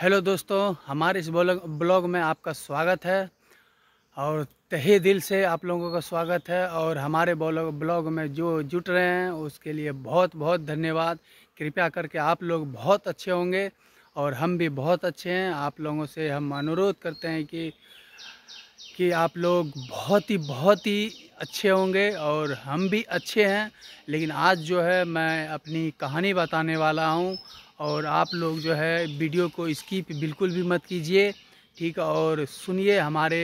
hello दोस्तों हमारे इस ब्लॉग में आपका स्वागत है और तहे दिल से आप लोगों का स्वागत है और हमारे ब्लॉग में जो जुट रहे हैं उसके लिए बहुत बहुत धन्यवाद कृपया करके आप लोग बहुत अच्छे होंगे और हम भी बहुत अच्छे हैं आप लोगों से हम अनुरोध करते हैं कि कि आप लोग बहुत ही बहुत ही अच्छे होंगे और हम भी अच्छे हैं लेकिन आज जो है मैं अपनी कहानी बताने वाला हूं और आप लोग जो है वीडियो को स्किप बिल्कुल भी मत कीजिए ठीक और सुनिए हमारे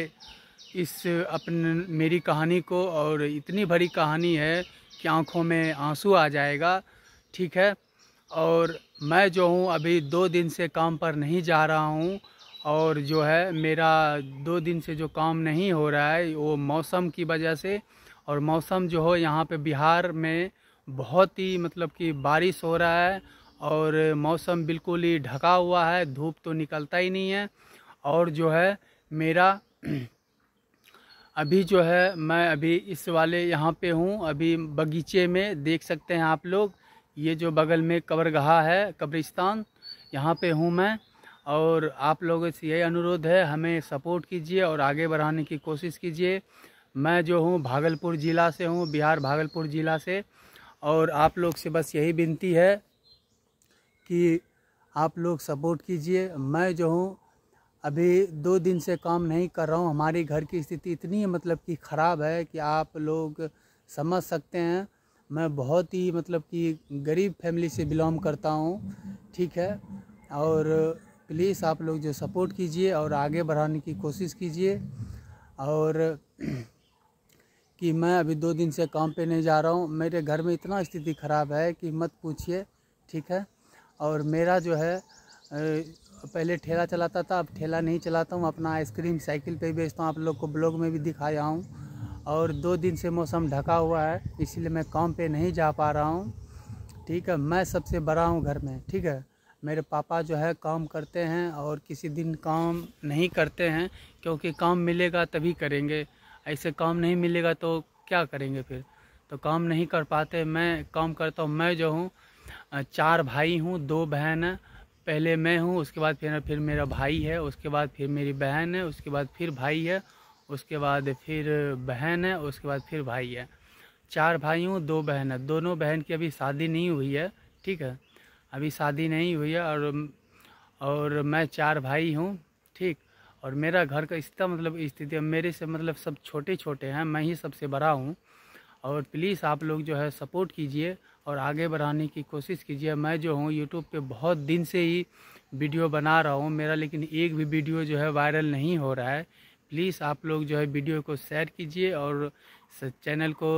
इस अपन मेरी कहानी को और इतनी भरी कहानी है कि आँखों में आंसू आ जाएगा ठीक है और मैं जो हूँ अभी दो दिन से काम पर नहीं जा रहा हूँ और जो है मेरा दो दिन से जो काम नहीं हो रहा है वो मौसम की वजह से और मौसम जो हो यहाँ पे बिहार में बहुत ही मतलब कि बारिश हो रहा है और मौसम बिल्कुल ही ढका हुआ है धूप तो निकलता ही नहीं है और जो है मेरा अभी जो है मैं अभी इस वाले यहाँ पे हूँ अभी बगीचे में देख सकते हैं आप लोग ये जो बगल में कब्रगाह है कब्रिस्तान यहाँ पे हूँ मैं और आप लोगों से यही अनुरोध है हमें सपोर्ट कीजिए और आगे बढ़ाने की कोशिश कीजिए मैं जो हूँ भागलपुर ज़िला से हूँ बिहार भागलपुर ज़िला से और आप लोग से बस यही विनती है कि आप लोग सपोर्ट कीजिए मैं जो हूँ अभी दो दिन से काम नहीं कर रहा हूँ हमारे घर की स्थिति इतनी मतलब कि ख़राब है कि आप लोग समझ सकते हैं मैं बहुत ही मतलब कि गरीब फैमिली से बिलोंग करता हूँ ठीक है और प्लीज़ आप लोग जो सपोर्ट कीजिए और आगे बढ़ाने की कोशिश कीजिए और कि मैं अभी दो दिन से काम पे नहीं जा रहा हूँ मेरे घर में इतना स्थिति ख़राब है कि मत पूछिए ठीक है और मेरा जो है पहले ठेला चलाता था अब ठेला नहीं चलाता हूँ अपना आइसक्रीम साइकिल पे बेचता हूँ आप लोग को ब्लॉग में भी दिखाया हूँ और दो दिन से मौसम ढका हुआ है इसलिए मैं काम पे नहीं जा पा रहा हूँ ठीक है मैं सबसे बड़ा हूँ घर में ठीक है मेरे पापा जो है काम करते हैं और किसी दिन काम नहीं करते हैं क्योंकि काम मिलेगा तभी करेंगे ऐसे काम नहीं मिलेगा तो क्या करेंगे फिर तो काम नहीं कर पाते मैं काम करता हूँ मैं जो हूँ चार भाई हूँ दो बहन है पहले मैं हूँ उसके बाद फिर फिर मेरा भाई है उसके बाद फिर मेरी बहन है उसके बाद फिर भाई है उसके बाद फिर बहन है उसके बाद फिर भाई है चार भाई हूँ दो बहन है दोनों बहन की अभी शादी नहीं हुई है ठीक है अभी शादी नहीं हुई है और और मैं चार भाई हूँ ठीक और मेरा घर का इतना मतलब स्थिति मेरे से मतलब सब छोटे छोटे हैं मैं ही सबसे बड़ा हूँ और प्लीज़ आप लोग जो है सपोर्ट कीजिए और आगे बढ़ाने की कोशिश कीजिए मैं जो हूँ यूट्यूब पे बहुत दिन से ही वीडियो बना रहा हूँ मेरा लेकिन एक भी वीडियो जो है वायरल नहीं हो रहा है प्लीज़ आप लोग जो है वीडियो को शेयर कीजिए और चैनल को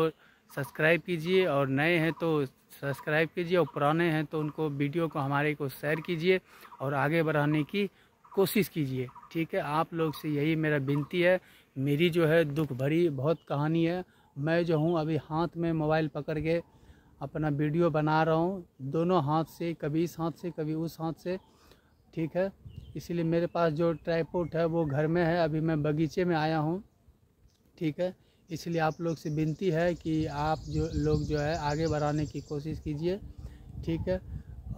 सब्सक्राइब कीजिए और नए हैं तो सब्सक्राइब कीजिए और पुराने हैं तो उनको वीडियो को हमारे को शेयर कीजिए और आगे बढ़ाने की कोशिश कीजिए ठीक है आप लोग से यही मेरा विनती है मेरी जो है दुख भरी बहुत कहानी है मैं जो हूँ अभी हाथ में मोबाइल पकड़ के अपना वीडियो बना रहा हूँ दोनों हाथ से कभी इस हाथ से कभी उस हाथ से ठीक है इसलिए मेरे पास जो ट्राईपोर्ट है वो घर में है अभी मैं बगीचे में आया हूँ ठीक है इसलिए आप लोग से विनती है कि आप जो लोग जो है आगे बढ़ाने की कोशिश कीजिए ठीक है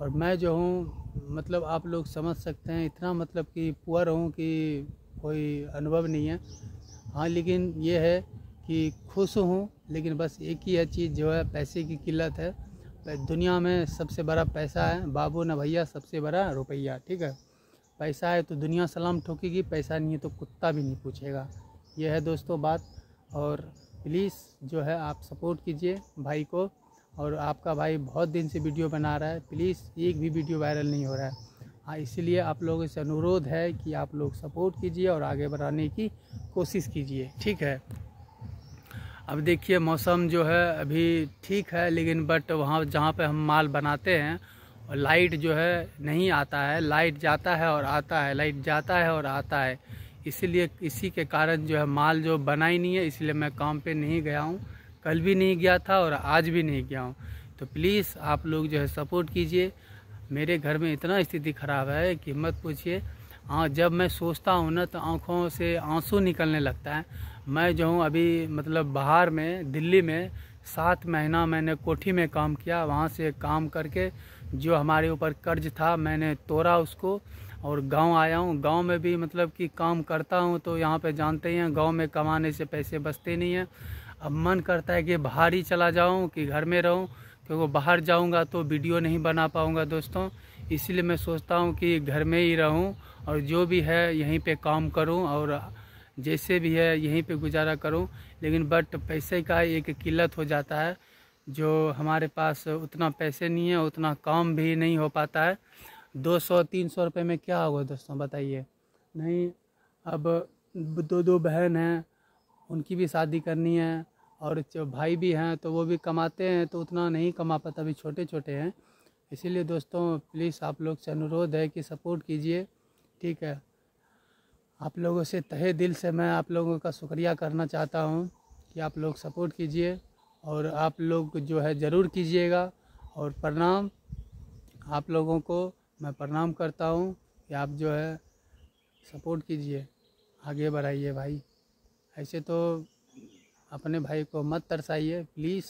और मैं जो हूँ मतलब आप लोग समझ सकते हैं इतना मतलब कि पुअर हूँ कि कोई अनुभव नहीं है हाँ लेकिन ये है कि खुश हूँ लेकिन बस एक ही है चीज़ जो है पैसे की किल्लत है दुनिया में सबसे बड़ा पैसा है बाबू न भैया सबसे बड़ा रुपया ठीक है पैसा है तो दुनिया सलाम ठोकेगी पैसा नहीं है तो कुत्ता भी नहीं पूछेगा यह है दोस्तों बात और प्लीज़ जो है आप सपोर्ट कीजिए भाई को और आपका भाई बहुत दिन से वीडियो बना रहा है प्लीज़ एक भी वीडियो वायरल नहीं हो रहा है हाँ इसीलिए आप लोगों से अनुरोध है कि आप लोग सपोर्ट कीजिए और आगे बढ़ाने की कोशिश कीजिए ठीक है अब देखिए मौसम जो है अभी ठीक है लेकिन बट वहाँ जहाँ पे हम माल बनाते हैं और लाइट जो है नहीं आता है लाइट जाता है और आता है लाइट जाता है और आता है इसीलिए इसी के कारण जो है माल जो बना ही नहीं है इसलिए मैं काम पे नहीं गया हूँ कल भी नहीं गया था और आज भी नहीं गया हूँ तो प्लीज़ आप लोग जो है सपोर्ट कीजिए मेरे घर में इतना स्थिति ख़राब है कि मत पूछिए हाँ जब मैं सोचता हूँ ना तो आँखों से आंसू निकलने लगता है मैं जो हूँ अभी मतलब बाहर में दिल्ली में सात महीना मैंने कोठी में काम किया वहाँ से काम करके जो हमारे ऊपर कर्ज था मैंने तोड़ा उसको और गांव आया हूँ गांव में भी मतलब कि काम करता हूँ तो यहाँ पे जानते हैं गांव में कमाने से पैसे बचते नहीं हैं अब मन करता है कि बाहर ही चला जाऊँ कि घर में रहूँ क्योंकि बाहर जाऊँगा तो वीडियो नहीं बना पाऊँगा दोस्तों इसलिए मैं सोचता हूँ कि घर में ही रहूँ और जो भी है यहीं पर काम करूँ और जैसे भी है यहीं पर गुजारा करूँ लेकिन बट पैसे का एक किल्लत हो जाता है जो हमारे पास उतना पैसे नहीं है उतना काम भी नहीं हो पाता है दो सौ तीन सौ रुपये में क्या होगा दोस्तों बताइए नहीं अब दो दो बहन हैं उनकी भी शादी करनी है और जो भाई भी हैं तो वो भी कमाते हैं तो उतना नहीं कमा पाता अभी छोटे छोटे हैं इसीलिए दोस्तों प्लीज़ आप लोग से अनुरोध है कि सपोर्ट कीजिए ठीक है आप लोगों से तहे दिल से मैं आप लोगों का शुक्रिया करना चाहता हूँ कि आप लोग सपोर्ट कीजिए और आप लोग जो है ज़रूर कीजिएगा और प्रणाम आप लोगों को मैं प्रणाम करता हूँ कि आप जो है सपोर्ट कीजिए आगे बढ़ाइए भाई ऐसे तो अपने भाई को मत तरसाइए प्लीज़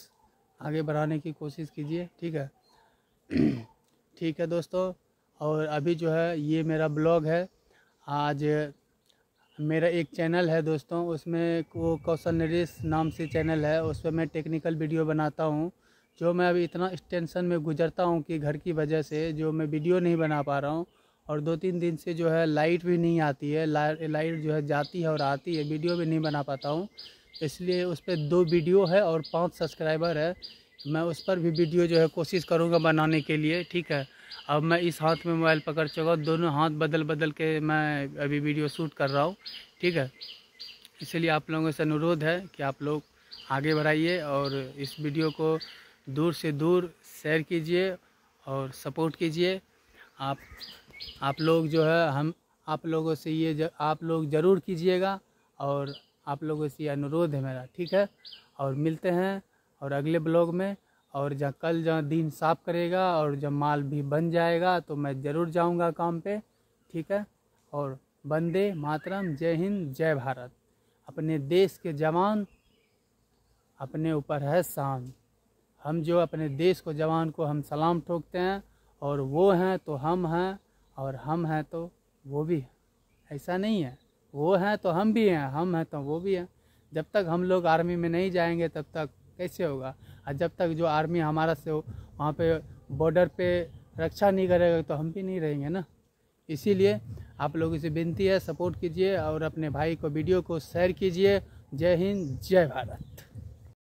आगे बढ़ाने की कोशिश कीजिए ठीक है ठीक है दोस्तों और अभी जो है ये मेरा ब्लॉग है आज मेरा एक चैनल है दोस्तों उसमें वो कौशल नरेश नाम से चैनल है उस पर मैं टेक्निकल वीडियो बनाता हूँ जो मैं अभी इतना टेंशन में गुजरता हूँ कि घर की वजह से जो मैं वीडियो नहीं बना पा रहा हूँ और दो तीन दिन से जो है लाइट भी नहीं आती है लाइट जो है जाती है और आती है वीडियो भी नहीं बना पाता हूँ इसलिए उस पर दो वीडियो है और पाँच सब्सक्राइबर है मैं उस पर भी वीडियो जो है कोशिश करूँगा बनाने के लिए ठीक है अब मैं इस हाथ में मोबाइल पकड़ चुका हूँ दोनों हाथ बदल बदल के मैं अभी वीडियो शूट कर रहा हूँ ठीक है इसलिए आप लोगों से अनुरोध है कि आप लोग आगे बढ़ाइए और इस वीडियो को दूर से दूर शेयर कीजिए और सपोर्ट कीजिए आप आप लोग जो है हम आप लोगों से ये आप लोग ज़रूर कीजिएगा और आप लोगों से ये अनुरोध है मेरा ठीक है और मिलते हैं और अगले ब्लॉग में और जहाँ कल जहाँ दिन साफ करेगा और जब माल भी बन जाएगा तो मैं ज़रूर जाऊँगा काम पे ठीक है और वंदे मातरम जय हिंद जय भारत अपने देश के जवान अपने ऊपर है शांत हम जो अपने देश को जवान को हम सलाम ठोकते हैं और वो हैं तो हम हैं और हम हैं तो वो भी हैं ऐसा नहीं है वो हैं तो हम भी हैं हम हैं तो वो भी हैं जब तक हम लोग आर्मी में नहीं जाएंगे तब तक कैसे होगा और जब तक जो आर्मी हमारा से वहाँ पे बॉर्डर पे रक्षा नहीं करेगा तो हम भी नहीं रहेंगे ना इसीलिए आप लोगों से विनती है सपोर्ट कीजिए और अपने भाई को वीडियो को शेयर कीजिए जय हिंद जय भारत